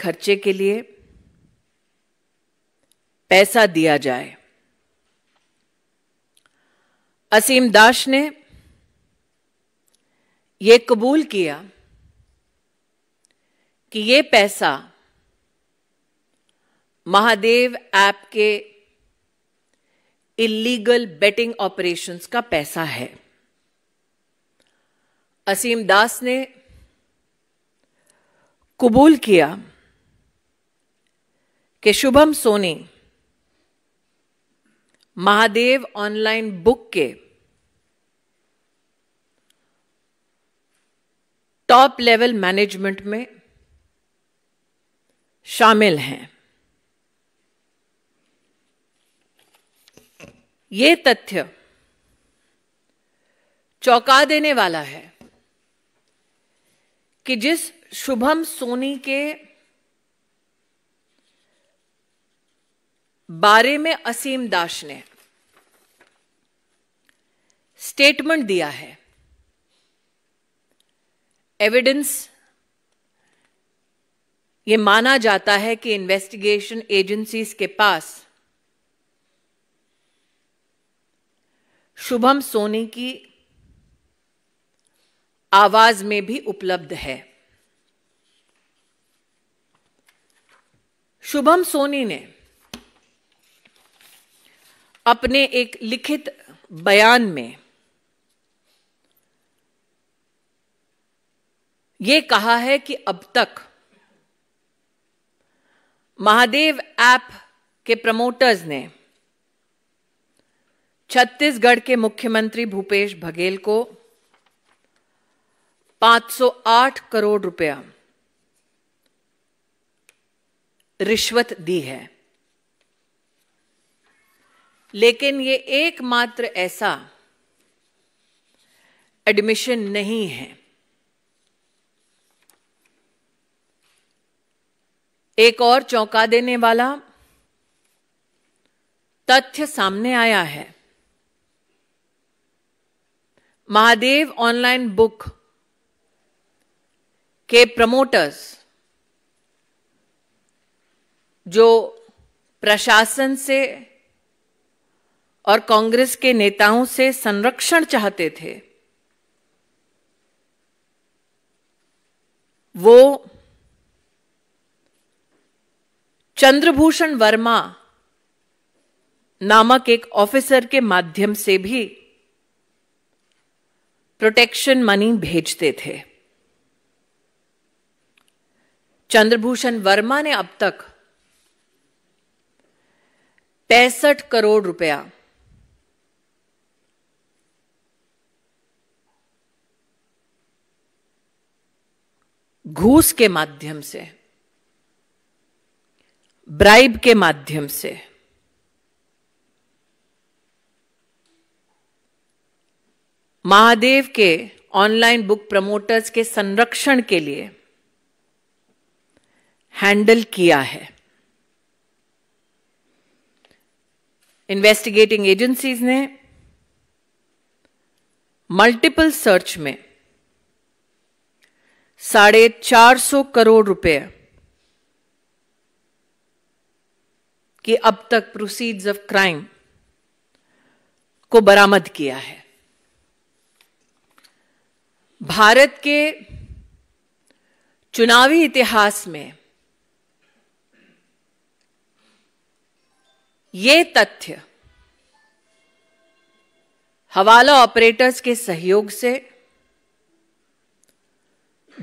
खर्चे के लिए पैसा दिया जाए असीम दास ने यह कबूल किया कि यह पैसा महादेव ऐप के इलीगल बेटिंग ऑपरेशंस का पैसा है असीम दास ने कबूल किया कि शुभम सोनी महादेव ऑनलाइन बुक के टॉप लेवल मैनेजमेंट में शामिल हैं ये तथ्य चौंका देने वाला है कि जिस शुभम सोनी के बारे में असीम दास ने स्टेटमेंट दिया है एविडेंस ये माना जाता है कि इन्वेस्टिगेशन एजेंसीज के पास शुभम सोनी की आवाज में भी उपलब्ध है शुभम सोनी ने अपने एक लिखित बयान में ये कहा है कि अब तक महादेव ऐप के प्रमोटर्स ने छत्तीसगढ़ के मुख्यमंत्री भूपेश बघेल को 508 करोड़ रुपया रिश्वत दी है लेकिन ये एकमात्र ऐसा एडमिशन नहीं है एक और चौंका देने वाला तथ्य सामने आया है महादेव ऑनलाइन बुक के प्रमोटर्स जो प्रशासन से और कांग्रेस के नेताओं से संरक्षण चाहते थे वो चंद्रभूषण वर्मा नामक एक ऑफिसर के माध्यम से भी प्रोटेक्शन मनी भेजते थे चंद्रभूषण वर्मा ने अब तक पैंसठ करोड़ रुपया घूस के माध्यम से ब्राइब के माध्यम से महादेव के ऑनलाइन बुक प्रमोटर्स के संरक्षण के लिए हैंडल किया है इन्वेस्टिगेटिंग एजेंसीज ने मल्टीपल सर्च में साढ़े चार सौ करोड़ रुपए की अब तक प्रोसीड्स ऑफ क्राइम को बरामद किया है भारत के चुनावी इतिहास में ये तथ्य हवाला ऑपरेटर्स के सहयोग से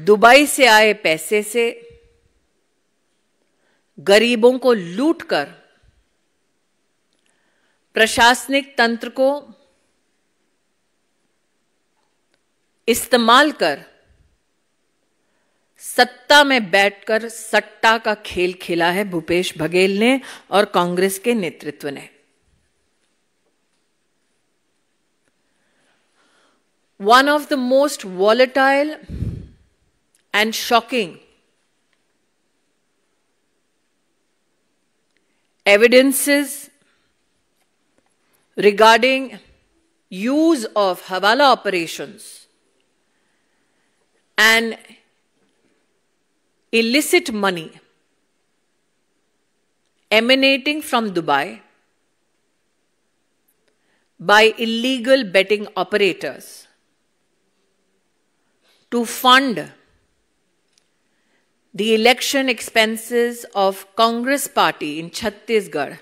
दुबई से आए पैसे से गरीबों को लूटकर प्रशासनिक तंत्र को इस्तेमाल कर सत्ता में बैठकर सट्टा का खेल खेला है भूपेश बघेल ने और कांग्रेस के नेतृत्व ने one of the most volatile and shocking. Evidences regarding use of Hawala operations and illicit money emanating from Dubai by illegal betting operators to fund the election expenses of Congress party in Chhattisgarh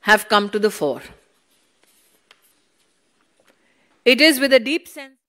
have come to the fore. It is with a deep sense